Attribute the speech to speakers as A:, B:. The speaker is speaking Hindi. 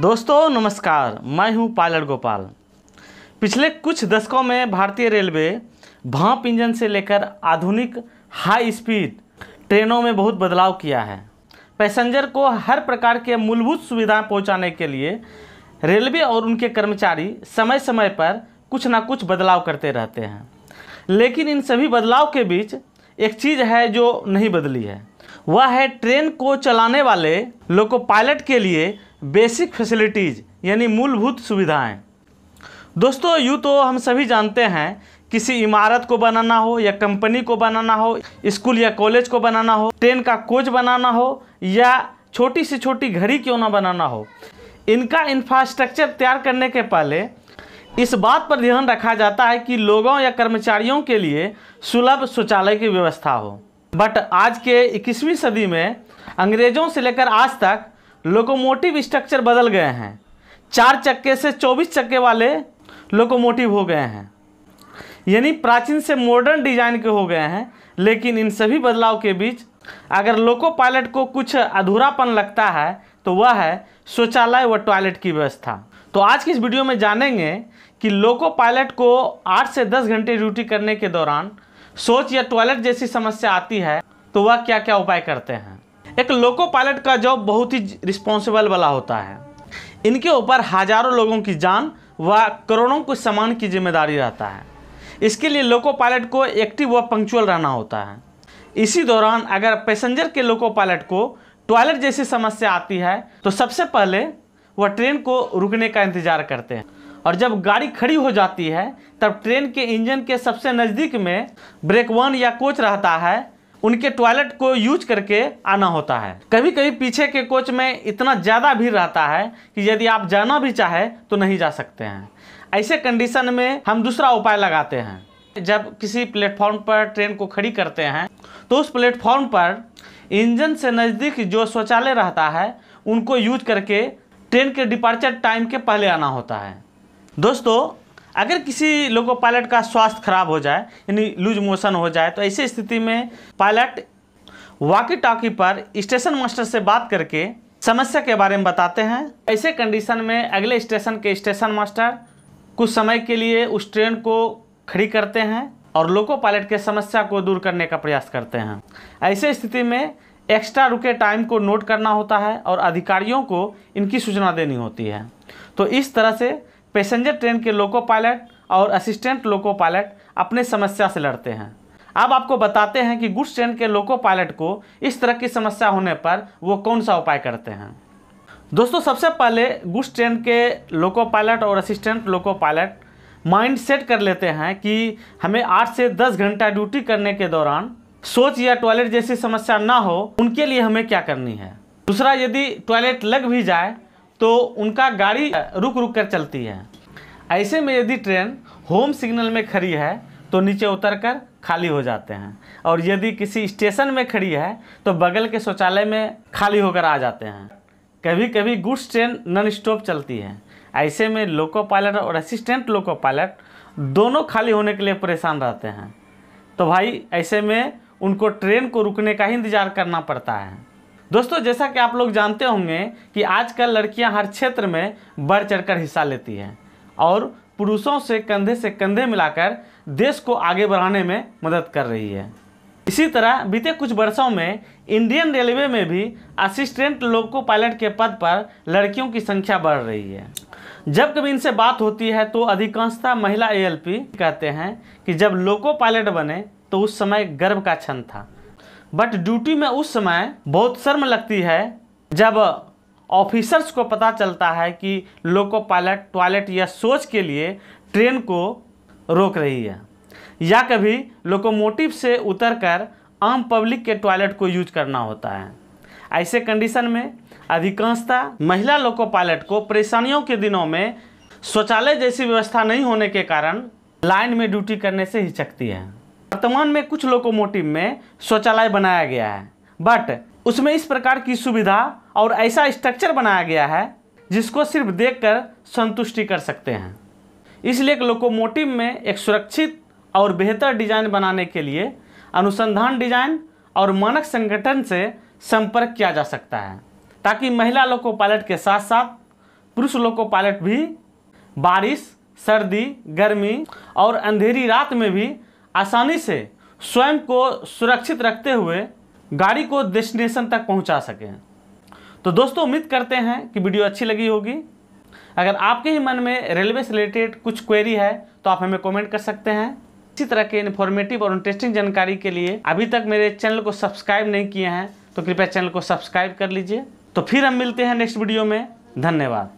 A: दोस्तों नमस्कार मैं हूं पायलट गोपाल पिछले कुछ दशकों में भारतीय रेलवे भाप इंजन से लेकर आधुनिक हाई स्पीड ट्रेनों में बहुत बदलाव किया है पैसेंजर को हर प्रकार के मूलभूत सुविधाएं पहुंचाने के लिए रेलवे और उनके कर्मचारी समय समय पर कुछ ना कुछ बदलाव करते रहते हैं लेकिन इन सभी बदलाव के बीच एक चीज़ है जो नहीं बदली है वह है ट्रेन को चलाने वाले लोको पायलट के लिए बेसिक फैसिलिटीज़ यानी मूलभूत सुविधाएं दोस्तों यूँ तो हम सभी जानते हैं किसी इमारत को बनाना हो या कंपनी को बनाना हो स्कूल या कॉलेज को बनाना हो ट्रेन का कोच बनाना हो या छोटी से छोटी घड़ी क्यों ना बनाना हो इनका इंफ्रास्ट्रक्चर तैयार करने के पहले इस बात पर ध्यान रखा जाता है कि लोगों या कर्मचारियों के लिए सुलभ शौचालय की व्यवस्था हो बट आज के इक्कीसवीं सदी में अंग्रेज़ों से लेकर आज तक लोकोमोटिव स्ट्रक्चर बदल गए हैं चार चक्के से चौबीस चक्के वाले लोकोमोटिव हो गए हैं यानी प्राचीन से मॉडर्न डिजाइन के हो गए हैं लेकिन इन सभी बदलाव के बीच अगर लोको पायलट को कुछ अधूरापन लगता है तो वह है शौचालय व टॉयलेट की व्यवस्था तो आज की इस वीडियो में जानेंगे कि लोको पायलट को 8 से 10 घंटे ड्यूटी करने के दौरान शौच या टॉयलेट जैसी समस्या आती है तो वह क्या क्या उपाय करते हैं एक लोको पायलट का जॉब बहुत ही रिस्पॉन्सिबल वाला होता है इनके ऊपर हजारों लोगों की जान व करोड़ों को सामान की जिम्मेदारी रहता है इसके लिए लोको पायलट को एक्टिव व पंक्चुअल रहना होता है इसी दौरान अगर पैसेंजर के लोको पायलट को टॉयलेट जैसी समस्या आती है तो सबसे पहले वह ट्रेन को रुकने का इंतज़ार करते हैं और जब गाड़ी खड़ी हो जाती है तब ट्रेन के इंजन के सबसे नज़दीक में ब्रेक वन या कोच रहता है उनके टॉयलेट को यूज करके आना होता है कभी कभी पीछे के कोच में इतना ज़्यादा भीड़ रहता है कि यदि आप जाना भी चाहें तो नहीं जा सकते हैं ऐसे कंडीशन में हम दूसरा उपाय लगाते हैं जब किसी प्लेटफॉर्म पर ट्रेन को खड़ी करते हैं तो उस प्लेटफॉर्म पर इंजन से नज़दीक जो शौचालय रहता है उनको यूज करके ट्रेन के डिपार्चर टाइम के पहले आना होता है दोस्तों अगर किसी लोको पायलट का स्वास्थ्य खराब हो जाए यानी लूज मोशन हो जाए तो ऐसी स्थिति में पायलट वाकी टॉकी पर स्टेशन मास्टर से बात करके समस्या के बारे में बताते हैं ऐसे कंडीशन में अगले स्टेशन के स्टेशन मास्टर कुछ समय के लिए उस ट्रेन को खड़ी करते हैं और लोको पायलट के समस्या को दूर करने का प्रयास करते हैं ऐसे स्थिति में एक्स्ट्रा रुके टाइम को नोट करना होता है और अधिकारियों को इनकी सूचना देनी होती है तो इस तरह से पैसेंजर ट्रेन के लोको पायलट और असिस्टेंट लोको पायलट अपने समस्या से लड़ते हैं अब आपको बताते हैं कि गुड्स ट्रेन के लोको पायलट को इस तरह की समस्या होने पर वो कौन सा उपाय करते हैं दोस्तों सबसे पहले गुड्स ट्रेन के लोको पायलट और assistant loco pilot mind set कर लेते हैं कि हमें आठ से दस घंटा ड्यूटी करने के दौरान सोच या टॉयलेट जैसी समस्या ना हो उनके लिए हमें क्या करनी है दूसरा यदि टॉयलेट लग भी जाए तो उनका गाड़ी रुक रुक कर चलती है ऐसे में यदि ट्रेन होम सिग्नल में खड़ी है तो नीचे उतर कर खाली हो जाते हैं और यदि किसी स्टेशन में खड़ी है तो बगल के शौचालय में खाली होकर आ जाते हैं कभी कभी गुड्स ट्रेन नॉन स्टॉप चलती है ऐसे में लोको पायलट और असिस्टेंट लोको पायलट दोनों खाली होने के लिए परेशान रहते हैं तो भाई ऐसे में उनको ट्रेन को रुकने का ही इंतज़ार करना पड़ता है दोस्तों जैसा कि आप लोग जानते होंगे कि आजकल लड़कियां हर क्षेत्र में बढ़ चढ़कर हिस्सा लेती हैं और पुरुषों से कंधे से कंधे मिलाकर देश को आगे बढ़ाने में मदद कर रही है इसी तरह बीते कुछ वर्षों में इंडियन रेलवे में भी असिस्टेंट लोको पायलट के पद पर लड़कियों की संख्या बढ़ रही है जब कभी इनसे बात होती है तो अधिकांशता महिला एएलपी कहते हैं कि जब लोको पायलट बने तो उस समय गर्व का क्षण था बट ड्यूटी में उस समय बहुत शर्म लगती है जब ऑफिसर्स को पता चलता है कि लोको पायलट टॉयलेट या सोच के लिए ट्रेन को रोक रही है या कभी लोकोमोटिव से उतरकर आम पब्लिक के टॉयलेट को यूज करना होता है ऐसे कंडीशन में अधिकांशता महिला लोको पायलट को परेशानियों के दिनों में शौचालय जैसी व्यवस्था नहीं होने के कारण लाइन में ड्यूटी करने से हिचकती है वर्तमान में कुछ लोकोमोटिव में शौचालय बनाया गया है बट उसमें इस प्रकार की सुविधा और ऐसा स्ट्रक्चर बनाया गया है जिसको सिर्फ देखकर संतुष्टि कर सकते हैं इसलिए एक लोकोमोटिव में एक सुरक्षित और बेहतर डिजाइन बनाने के लिए अनुसंधान डिजाइन और मानक संगठन से संपर्क किया जा सकता है ताकि महिला लोको पायलट के साथ साथ पुरुष लोको पायलट भी बारिश सर्दी गर्मी और अंधेरी रात में भी आसानी से स्वयं को सुरक्षित रखते हुए गाड़ी को डेस्टिनेशन तक पहुंचा सकें तो दोस्तों उम्मीद करते हैं कि वीडियो अच्छी लगी होगी अगर आपके ही मन में रेलवे से रिलेटेड कुछ क्वेरी है तो आप हमें कमेंट कर सकते हैं इसी तरह के इन्फॉर्मेटिव और इंटरेस्टिंग जानकारी के लिए अभी तक मेरे चैनल को सब्सक्राइब नहीं किए हैं तो कृपया चैनल को सब्सक्राइब कर लीजिए तो फिर हम मिलते हैं नेक्स्ट वीडियो में धन्यवाद